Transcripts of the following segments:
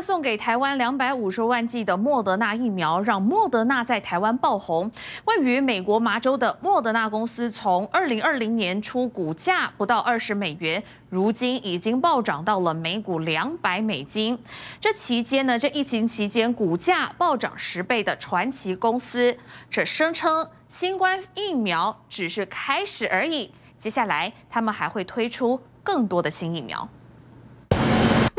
送给台湾两百五十万剂的莫德纳疫苗，让莫德纳在台湾爆红。位于美国麻州的莫德纳公司，从二零二零年初股价不到二十美元，如今已经暴涨到了每股两百美金。这期间呢，这疫情期间股价暴涨十倍的传奇公司，这声称新冠疫苗只是开始而已，接下来他们还会推出更多的新疫苗。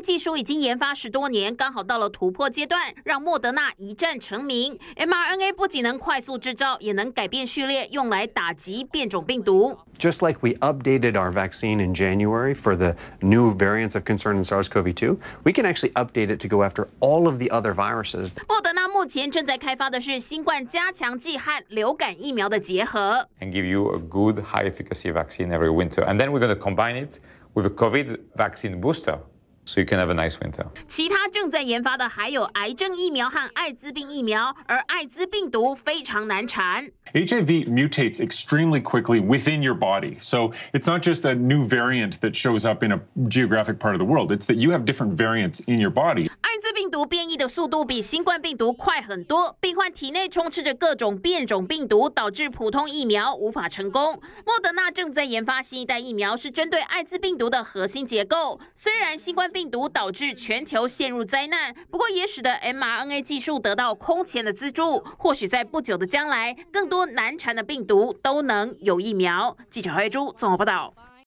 技术已经研发十多年，刚好到了突破阶段，让莫德纳一战成名。mRNA 不仅能快速制造，也能改变序列，用来打击变种病毒。Just like we updated our vaccine in January for the new variants of concern in SARS-CoV-2, we can actually update it to go after all of the other viruses. 莫德纳目前正在开发的是新冠加强剂和流感疫苗的结合。And give you a good high efficacy vaccine every winter, and then we're going to combine it with a COVID vaccine booster. so you can have a nice winter. 其他正在研发的还有癌症疫苗和艾滋病疫苗，而艾滋病毒非常难缠。HIV mutates extremely quickly within your body. So it's not just a new variant that shows up in a geographic part of the world, it's that you have different variants in your body. 毒变异的速度比新冠病毒快很多，病患体内充斥着各种变种病毒，导致普通疫苗无法成功。莫德纳正在研发新一代疫苗，是针对艾滋病毒的核心结构。虽然新冠病毒导致全球陷入灾难，不过也使得 mRNA 技术得到空前的资助。或许在不久的将来，更多难缠的病毒都能有疫苗。记者黑猪综合报道。